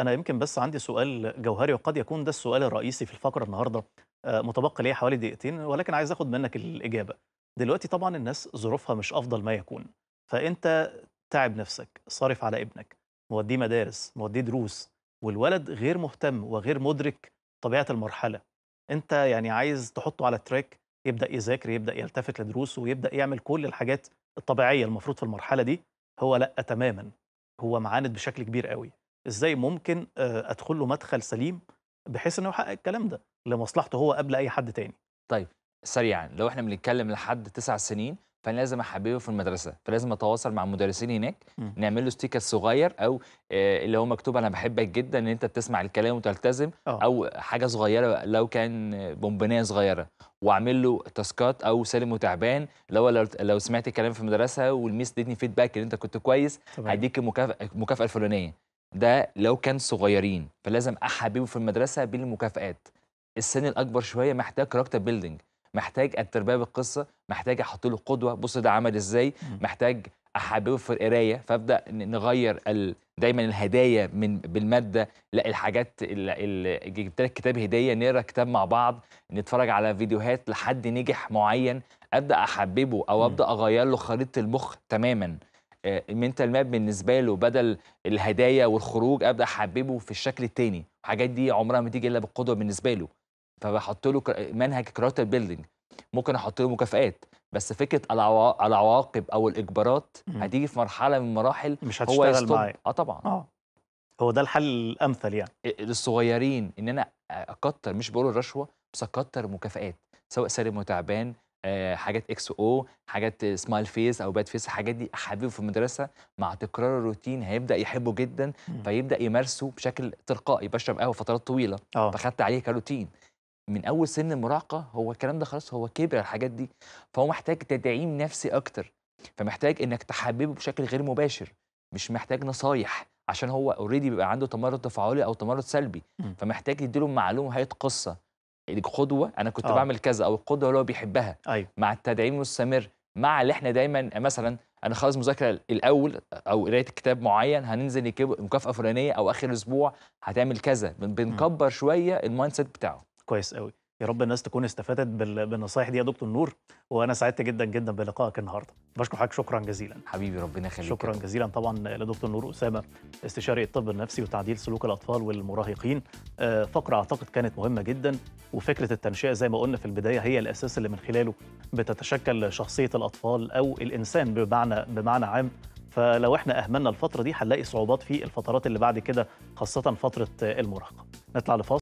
انا يمكن بس عندي سؤال جوهري وقد يكون ده السؤال الرئيسي في الفقره النهارده آه، متبقي ليا حوالي دقيقتين ولكن عايز اخد منك الاجابه دلوقتي طبعا الناس ظروفها مش افضل ما يكون فانت تعب نفسك صارف على ابنك موديه مدارس موديه دروس والولد غير مهتم وغير مدرك طبيعه المرحله انت يعني عايز تحطه على التراك يبدا يذاكر يبدا يلتفت لدروسه ويبدا يعمل كل الحاجات الطبيعيه المفروض في المرحله دي هو لا تماما هو معاند بشكل كبير قوي ازاي ممكن آه، ادخل له مدخل سليم بحيث انه يحقق الكلام ده لمصلحته هو قبل اي حد تاني طيب سريعا لو احنا بنتكلم لحد تسع سنين فانا لازم احببه في المدرسه فلازم اتواصل مع المدرسين هناك م. نعمل له ستيكر صغير او آه، اللي هو مكتوب انا بحبك جدا ان انت بتسمع الكلام وتلتزم أوه. او حاجه صغيره لو كان بومبنيه صغيره واعمل له تاسكات او سالم وتعبان لو لو سمعت الكلام في المدرسه والميس ادتني فيدباك ان انت كنت كويس هديك المكافاه الفلانيه ده لو كان صغيرين فلازم احببه في المدرسه بالمكافئات السن الاكبر شويه محتاج كاركتر بيلدينج محتاج التربيه بالقصه محتاج احط له قدوه بص ده عمل ازاي محتاج احببه في القرايه فابدا نغير ال... دايما الهدايا من بالماده لا الحاجات اللي جبت لك كتاب هديه نقرا كتاب مع بعض نتفرج على فيديوهات لحد نجح معين ابدا احببه او ابدا اغير له خريطه المخ تماما آه، المنتال ماب بالنسبه له بدل الهدايا والخروج ابدا احببه في الشكل التاني الحاجات دي عمرها ما تيجي الا بالقدوه بالنسبه له فبحط له منهج كراتر بيلدينج ممكن احط له مكافئات بس فكره العواقب او الاجبارات هتيجي في مرحله من المراحل مش هتشتغل معايا اه طبعا اه هو ده الحل الامثل يعني آه، للصغيرين ان انا اكتر مش بقول الرشوه بس اكتر مكافئات سواء سالم وتعبان آه، حاجات اكس او حاجات سمايل فيس او باد فيس الحاجات دي حبيبه في المدرسه مع تكرار الروتين هيبدا يحبه جدا فيبدا يمارسه بشكل تلقائي بشرب قهوه فترات طويله أوه. فخدت عليه كروتين من اول سن المراهقه هو الكلام ده خلاص هو كبر الحاجات دي فهو محتاج تدعيم نفسي اكتر فمحتاج انك تحببه بشكل غير مباشر مش محتاج نصايح عشان هو اوريدي بيبقى عنده تمرد تفاعلي او تمرد سلبي م. فمحتاج يديله معلومه قصه القدوه انا كنت أوه. بعمل كذا او القدوه اللي هو بيحبها أيوه. مع التدعيم المستمر مع اللي احنا دايما مثلا انا خلاص مذاكره الاول او قرايه كتاب معين هننزل مكافاه فلانيه او اخر اسبوع هتعمل كذا بنكبر شويه المايند سيت بتاعه كويس قوي يا رب الناس تكون استفادت بالنصايح دي يا دكتور نور وانا سعدت جدا جدا بلقائك النهارده بشكر حضرتك شكرا جزيلا حبيبي ربنا يخليك شكرا كده. جزيلا طبعا لدكتور نور اسامه استشاري الطب النفسي وتعديل سلوك الاطفال والمراهقين آه، فقره اعتقد كانت مهمه جدا وفكره التنشئه زي ما قلنا في البدايه هي الاساس اللي من خلاله بتتشكل شخصيه الاطفال او الانسان بمعنى بمعنى عام فلو احنا اهملنا الفتره دي هنلاقي صعوبات في الفترات اللي بعد كده خاصه فتره المراهقه نطلع لفاصل